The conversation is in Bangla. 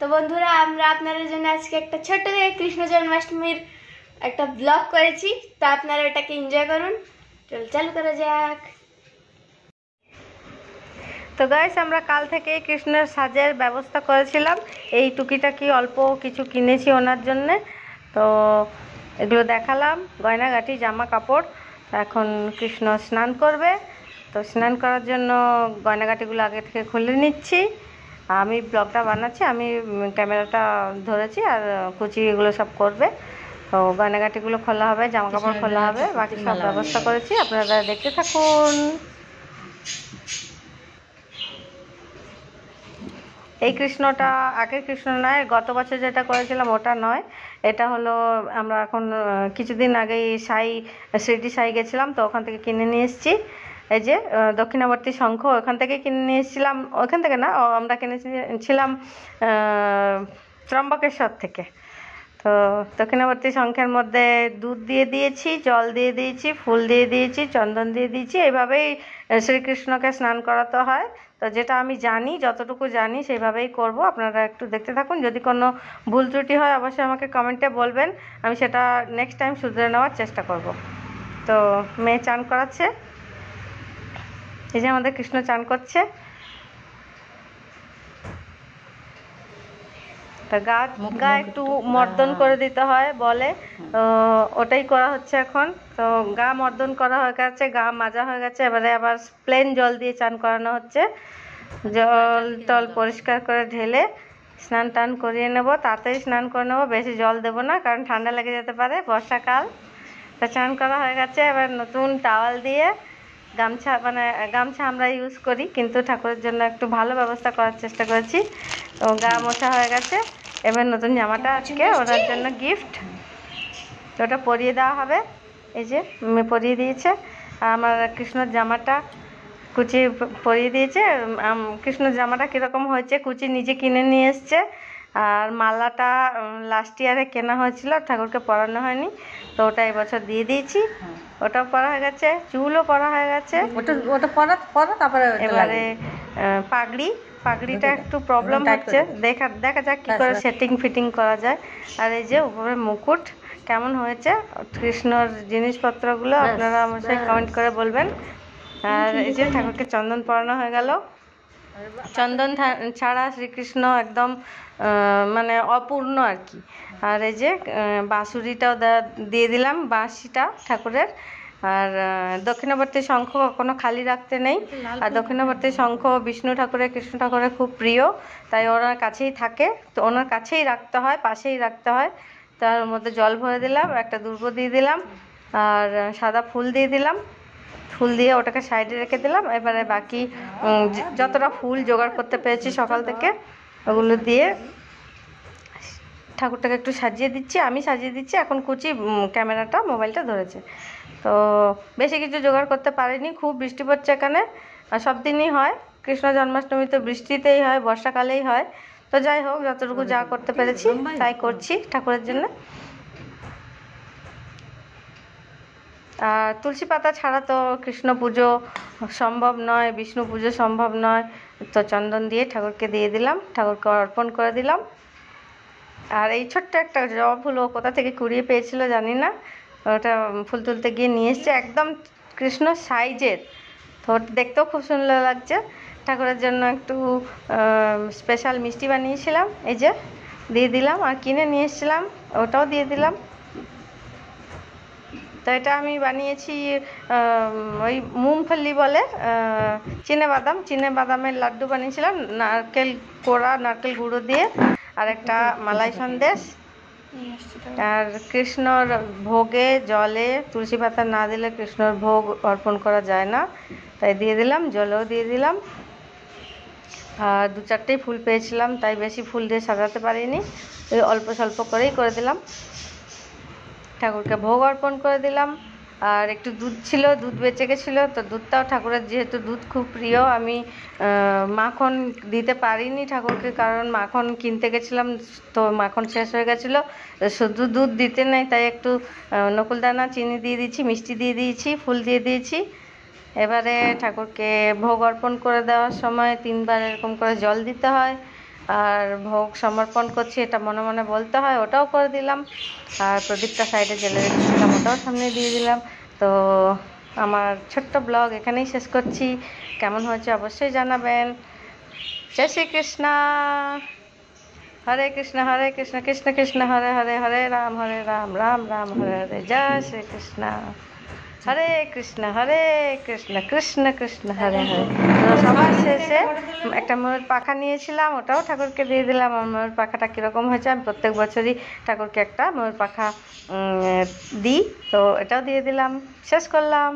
তো বন্ধুরা আমরা আপনাদের জন্য আজকে একটা ছোট্ট থেকে কৃষ্ণ জন্মাষ্টমীর একটা ব্লগ করেছি তো আপনারা এটাকে এনজয় করুন চল চালু করা যাক তো গাইস আমরা কাল থেকে কৃষ্ণের সাজের ব্যবস্থা করেছিলাম এই টুকিটাকি অল্প কিছু কিনেছি ওনার জন্যে তো এগুলো দেখালাম গয়নাগাটি জামা কাপড় এখন কৃষ্ণ স্নান করবে তো স্নান করার জন্য গয়নাগাটিগুলো আগে থেকে খুলে নিচ্ছি আমি ব্লগটা বানাচ্ছি আমি ক্যামেরাটা ধরেছি আর কুচি এগুলো সব করবে তো গয়নাগাটিগুলো খোলা হবে জামা কাপড় খোলা হবে বাকি সব ব্যবস্থা করেছি আপনারা দেখতে থাকুন এই কৃষ্ণটা আগের কৃষ্ণ নয় গত বছর যেটা করেছিলাম ওটা নয় এটা হলো আমরা এখন কিছুদিন আগেই সাই সিটি সাই গেছিলাম তো ওখান থেকে কিনে নিয়ে এসেছি এই যে দক্ষিণাবর্তী শঙ্খ ওখান থেকে এসেছিলাম ওখান থেকে না আমরা কিনেছিলাম ত্রম্বকেশ্বর থেকে তো দক্ষিণাবর্তী শঙ্খের মধ্যে দুধ দিয়ে দিয়েছি জল দিয়ে দিয়েছি ফুল দিয়ে দিয়েছি চন্দন দিয়ে দিয়েছি এইভাবেই শ্রীকৃষ্ণকে স্নান করাতে হয় তো যেটা আমি জানি যতটুকু জানি সেইভাবেই করব আপনারা একটু দেখতে থাকুন যদি কোনো ভুল ত্রুটি হয় অবশ্যই আমাকে কমেন্টে বলবেন আমি সেটা নেক্সট টাইম শুধরে নেওয়ার চেষ্টা করব তো মেয়ে চান করাচ্ছে এই যে আমাদের কৃষ্ণ চান করছে গা গা একটু মর্দন হ্যাঁ। করে দিতে হয় বলে ওটাই করা হচ্ছে এখন তো গা মর্দন করা হয়ে গেছে গা মাজা হয়ে গেছে এবারে আবার প্লেন জল দিয়ে চান করানো হচ্ছে জল আচ্ছা, টল আচ্ছা। পরিষ্কার করে ঢেলে স্নান টান করিয়ে নেব তাড়াতাড়ি স্নান করে নেবো বেশি জল দেবো না কারণ ঠান্ডা লেগে যেতে পারে বর্ষাকাল তা চান করা হয়ে গেছে এবার নতুন টাওয়াল দিয়ে গামছা মানে গামছা আমরা ইউজ করি কিন্তু ঠাকুরের জন্য একটু ভালো ব্যবস্থা করার চেষ্টা করেছি তো গা মোছা হয়ে গেছে এবার নতুন জামাটা আজকে ওনার জন্য গিফট ওটা পরিয়ে দেওয়া হবে এই যে পরিয়ে দিয়েছে আমার কৃষ্ণর জামাটা কুচি পরিয়ে দিয়েছে কৃষ্ণর জামাটা কীরকম হয়েছে কুচি নিজে কিনে নিয়ে এসছে আর মালাটা লাস্ট ইয়ারে কেনা হয়েছিল ঠাকুরকে পরানো হয়নি তো ওটা এবছর দিয়ে দিয়েছি ওটা পরা হয়ে গেছে চুলও পরা হয়ে গেছে তারপরে এবারে পাগড়ি পাগড়িটা একটু প্রবলেম হচ্ছে দেখা দেখা যাক কী করে সেটিং ফিটিং করা যায় আর এই যে উপরে মুকুট কেমন হয়েছে কৃষ্ণর জিনিসপত্রগুলো আপনারা আমার সাথে কমেন্ট করে বলবেন আর এই যে ঠাকুরকে চন্দন পরানো হয়ে গেল চন্দন ছাড়া শ্রীকৃষ্ণ একদম মানে অপূর্ণ আর কি আর এই যে বাঁশুরিটাও দিয়ে দিলাম বাঁশিটা ঠাকুরের আর দক্ষিণবর্তী শঙ্খ কখনো খালি রাখতে নেই আর দক্ষিণবর্তী শঙ্খ বিষ্ণু ঠাকুরের কৃষ্ণ ঠাকুরের খুব প্রিয় তাই ওনার কাছেই থাকে তো ওনার কাছেই রাখতে হয় পাশেই রাখতে হয় তার মধ্যে জল ভরে দিলাম একটা দুর্গ দিয়ে দিলাম আর সাদা ফুল দিয়ে দিলাম ফুল দিয়ে ওটাকে সাইডে রেখে দিলাম এবারে বাকি যতটা ফুল জোগাড় করতে পেরেছি সকাল থেকে ওগুলো দিয়ে ঠাকুরটাকে একটু সাজিয়ে দিচ্ছি আমি সাজিয়ে দিচ্ছি এখন কুচি ক্যামেরাটা মোবাইলটা ধরেছে তো বেশি কিছু জোগাড় করতে পারিনি খুব বৃষ্টি পড়ছে এখানে সব দিনই হয় কৃষ্ণ জন্মাষ্টমী তো বৃষ্টিতেই হয় বর্ষাকালেই হয় তো যাই হোক যতটুকু যা করতে পেরেছি তাই করছি ঠাকুরের জন্য তুলসী পাতা ছাড়া তো কৃষ্ণ পুজো সম্ভব নয় বিষ্ণু পুজো সম্ভব নয় তো চন্দন দিয়ে ঠাকুরকে দিয়ে দিলাম ঠাকুরকে অর্পণ করে দিলাম আর এই ছোট্ট একটা জবা ফুল ও কোথা থেকে কুড়িয়ে পেয়েছিল জানি না ওটা ফুল তুলতে গিয়ে নিয়ে এসছে একদম কৃষ্ণ সাইজের তো দেখতেও খুব সুন্দর লাগছে ঠাকুরের জন্য একটু স্পেশাল মিষ্টি বানিয়েছিলাম এই যে দিয়ে দিলাম আর কিনে নিয়ে এসেছিলাম ওটাও দিয়ে দিলাম তো এটা আমি বানিয়েছি ওই মুমফলি বলে চিনেবাদাম বাদামের লাড্ডু বানিয়েছিলাম নারকেল কোড়া নারকেল গুঁড়ো দিয়ে আর একটা মালাই সন্দেশ আর কৃষ্ণর ভোগে জলে তুলসী পাতা না দিলে কৃষ্ণর ভোগ অর্পণ করা যায় না তাই দিয়ে দিলাম জলেও দিয়ে দিলাম আর দু চারটেই ফুল পেয়েছিলাম তাই বেশি ফুল দিয়ে সাজাতে পারিনি ওই অল্প স্বল্প করেই করে দিলাম ঠাকুরকে ভোগ অর্পণ করে দিলাম আর একটু দুধ ছিল দুধ বেঁচে গেছিলো তো দুধটাও ঠাকুরের যেহেতু দুধ খুব প্রিয় আমি মাখন দিতে পারিনি ঠাকুরকে কারণ মাখন কিনতে গেছিলাম তো মাখন শেষ হয়ে গেছিলো শুধু দুধ দিতে নেই তাই একটু নকুলদানা চিনি দিয়ে দিয়েছি মিষ্টি দিয়ে দিয়েছি ফুল দিয়ে দিয়েছি এবারে ঠাকুরকে ভোগ অর্পণ করে দেওয়ার সময় তিনবার এরকম করে জল দিতে হয় আর ভোগ সমর্পণ করছি এটা মনে মনে বলতে হয় ওটাও করে দিলাম আর প্রদীপটা সাইডে জেলে রেখেছিলাম ওটাও সামনে দিয়ে দিলাম তো আমার ছোট্ট ব্লগ এখানেই শেষ করছি কেমন হয়েছে অবশ্যই জানাবেন জয় শ্রীকৃষ্ণ হরে কৃষ্ণ হরে কৃষ্ণ কৃষ্ণ কৃষ্ণ হরে হরে হরে রাম হরে রাম রাম রাম হরে হরে জয় শ্রীকৃষ্ণ হরে কৃষ্ণ হরে কৃষ্ণ কৃষ্ণ কৃষ্ণ হরে হরে সবার শেষে একটা ময়ূর পাখা নিয়েছিলাম ওটাও ঠাকুরকে দিয়ে দিলাম আমার ময়ূর পাখাটা কীরকম হয়েছে আমি প্রত্যেক বছরই ঠাকুরকে একটা ময়ূর পাখা দিই তো এটাও দিয়ে দিলাম শেষ করলাম